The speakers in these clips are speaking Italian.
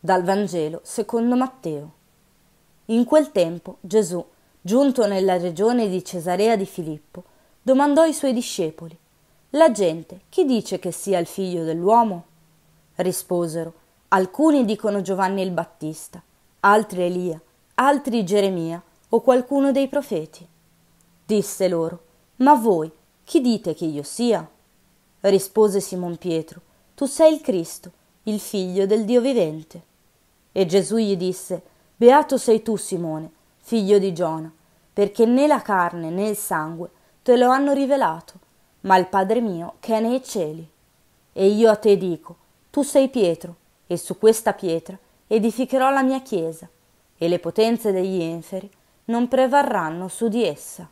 Dal Vangelo secondo Matteo. In quel tempo Gesù, giunto nella regione di Cesarea di Filippo, domandò ai suoi discepoli La gente chi dice che sia il figlio dell'uomo? Risposero Alcuni dicono Giovanni il Battista, altri Elia, altri Geremia o qualcuno dei profeti. Disse loro ma voi chi dite che io sia? rispose Simon Pietro, tu sei il Cristo, il figlio del Dio vivente. E Gesù gli disse, Beato sei tu, Simone, figlio di Giona, perché né la carne né il sangue te lo hanno rivelato, ma il Padre mio che è nei cieli. E io a te dico, tu sei Pietro, e su questa pietra edificherò la mia chiesa, e le potenze degli inferi non prevarranno su di essa.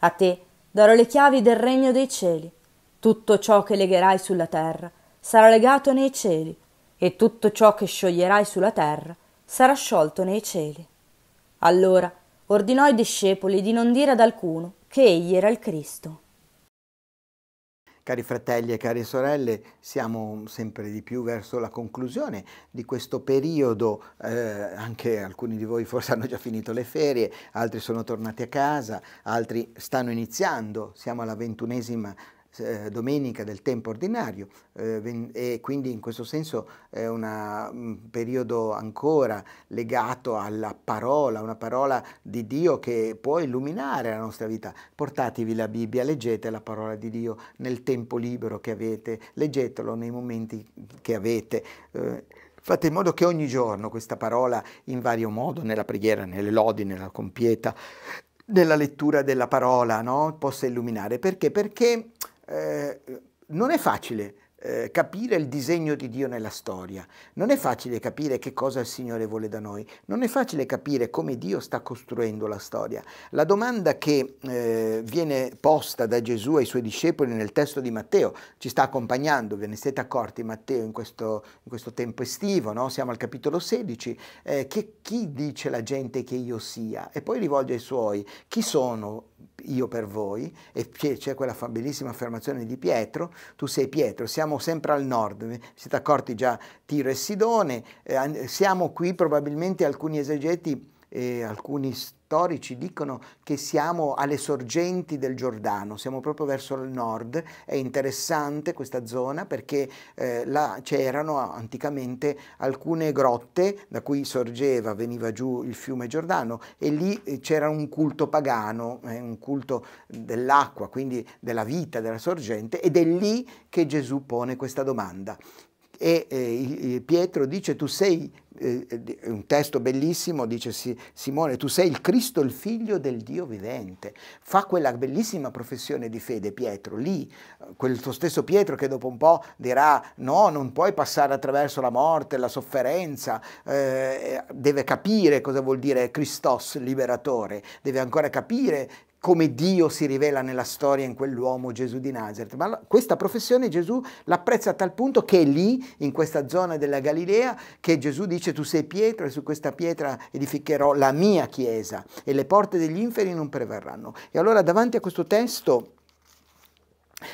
A te, darò le chiavi del regno dei cieli. Tutto ciò che legherai sulla terra sarà legato nei cieli, e tutto ciò che scioglierai sulla terra sarà sciolto nei cieli. Allora ordinò ai discepoli di non dire ad alcuno che egli era il Cristo. Cari fratelli e care sorelle, siamo sempre di più verso la conclusione di questo periodo, eh, anche alcuni di voi forse hanno già finito le ferie, altri sono tornati a casa, altri stanno iniziando, siamo alla ventunesima eh, domenica del tempo ordinario eh, e quindi in questo senso è una, un mm, periodo ancora legato alla parola, una parola di Dio che può illuminare la nostra vita. Portatevi la Bibbia, leggete la parola di Dio nel tempo libero che avete, leggetelo nei momenti che avete. Eh, Fate in modo che ogni giorno questa parola, in vario modo, nella preghiera, nelle lodi, nella compieta, nella lettura della parola, no? possa illuminare. Perché? Perché eh, non è facile eh, capire il disegno di Dio nella storia, non è facile capire che cosa il Signore vuole da noi, non è facile capire come Dio sta costruendo la storia. La domanda che eh, viene posta da Gesù ai suoi discepoli nel testo di Matteo, ci sta accompagnando, ve ne siete accorti Matteo in questo, in questo tempo estivo, no? siamo al capitolo 16, eh, che chi dice la gente che io sia? E poi rivolge ai suoi, chi sono io per voi, e c'è quella bellissima affermazione di Pietro, tu sei Pietro, siamo sempre al nord, siete accorti già Tiro e Sidone, eh, siamo qui probabilmente alcuni esegeti e alcuni storici dicono che siamo alle sorgenti del Giordano, siamo proprio verso il nord, è interessante questa zona perché eh, là c'erano anticamente alcune grotte da cui sorgeva, veniva giù il fiume Giordano e lì eh, c'era un culto pagano, eh, un culto dell'acqua, quindi della vita, della sorgente ed è lì che Gesù pone questa domanda e eh, Pietro dice tu sei, eh, un testo bellissimo, dice Simone, tu sei il Cristo, il figlio del Dio vivente. Fa quella bellissima professione di fede Pietro, lì, quel suo stesso Pietro che dopo un po' dirà no, non puoi passare attraverso la morte, la sofferenza, eh, deve capire cosa vuol dire Christos liberatore, deve ancora capire come Dio si rivela nella storia in quell'uomo Gesù di Nazareth. Ma questa professione Gesù l'apprezza a tal punto che è lì, in questa zona della Galilea, che Gesù dice tu sei Pietro e su questa pietra edificherò la mia chiesa e le porte degli inferi non preverranno. E allora davanti a questo testo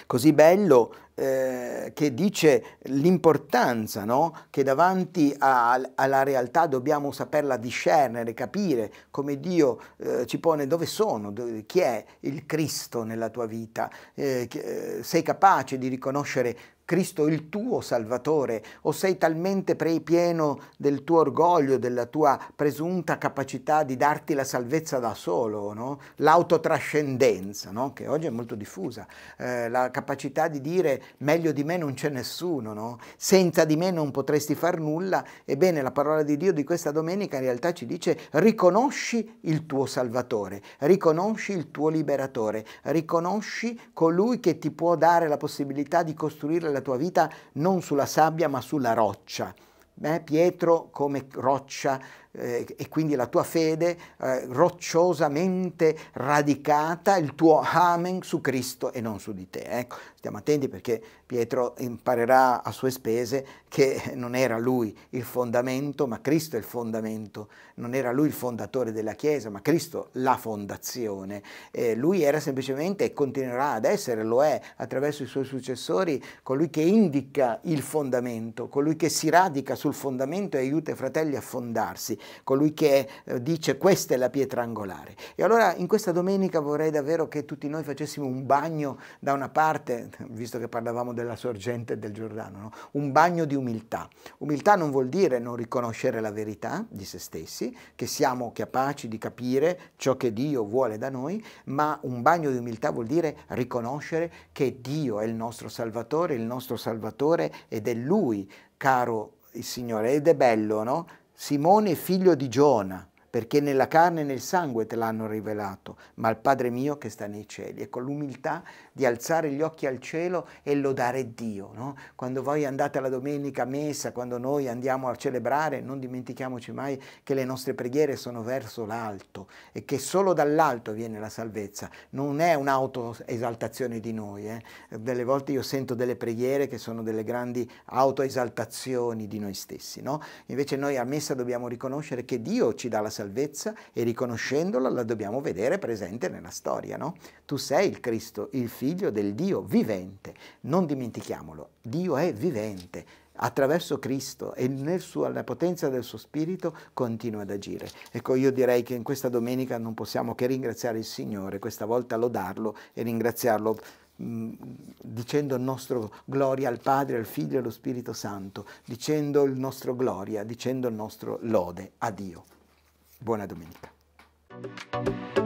così bello eh, che dice l'importanza no? che davanti a, alla realtà dobbiamo saperla discernere, capire come Dio eh, ci pone dove sono, dove, chi è il Cristo nella tua vita, eh, eh, sei capace di riconoscere Cristo il tuo Salvatore o sei talmente pieno del tuo orgoglio, della tua presunta capacità di darti la salvezza da solo, no? l'autotrascendenza, no? che oggi è molto diffusa, eh, la capacità di dire meglio di me non c'è nessuno, no? senza di me non potresti far nulla, ebbene la parola di Dio di questa domenica in realtà ci dice riconosci il tuo Salvatore, riconosci il tuo liberatore, riconosci colui che ti può dare la possibilità di costruire la tua vita non sulla sabbia ma sulla roccia. Beh, Pietro come roccia eh, e quindi la tua fede eh, rocciosamente radicata, il tuo amen su Cristo e non su di te. Ecco, stiamo attenti perché Pietro imparerà a sue spese che non era lui il fondamento, ma Cristo è il fondamento, non era lui il fondatore della Chiesa, ma Cristo la fondazione. Eh, lui era semplicemente e continuerà ad essere, lo è, attraverso i suoi successori, colui che indica il fondamento, colui che si radica sul fondamento e aiuta i fratelli a fondarsi colui che eh, dice questa è la pietra angolare. E allora in questa domenica vorrei davvero che tutti noi facessimo un bagno da una parte, visto che parlavamo della sorgente del Giordano, no? un bagno di umiltà. Umiltà non vuol dire non riconoscere la verità di se stessi, che siamo capaci di capire ciò che Dio vuole da noi, ma un bagno di umiltà vuol dire riconoscere che Dio è il nostro Salvatore, il nostro Salvatore ed è Lui, caro il Signore, ed è bello, no? Simone figlio di Giona, perché nella carne e nel sangue te l'hanno rivelato, ma il Padre mio che sta nei cieli. Ecco l'umiltà di alzare gli occhi al cielo e lodare Dio. No? Quando voi andate alla domenica a messa, quando noi andiamo a celebrare, non dimentichiamoci mai che le nostre preghiere sono verso l'alto e che solo dall'alto viene la salvezza. Non è un'autoesaltazione di noi. Eh? Delle volte io sento delle preghiere che sono delle grandi autoesaltazioni di noi stessi. No? Invece noi a messa dobbiamo riconoscere che Dio ci dà la salvezza salvezza e riconoscendola la dobbiamo vedere presente nella storia, no? Tu sei il Cristo, il figlio del Dio vivente. Non dimentichiamolo, Dio è vivente attraverso Cristo e suo, nella potenza del suo Spirito continua ad agire. Ecco, io direi che in questa domenica non possiamo che ringraziare il Signore, questa volta lodarlo e ringraziarlo mm, dicendo il nostro gloria al Padre, al Figlio e allo Spirito Santo, dicendo il nostro gloria, dicendo il nostro lode a Dio. Buona domenica.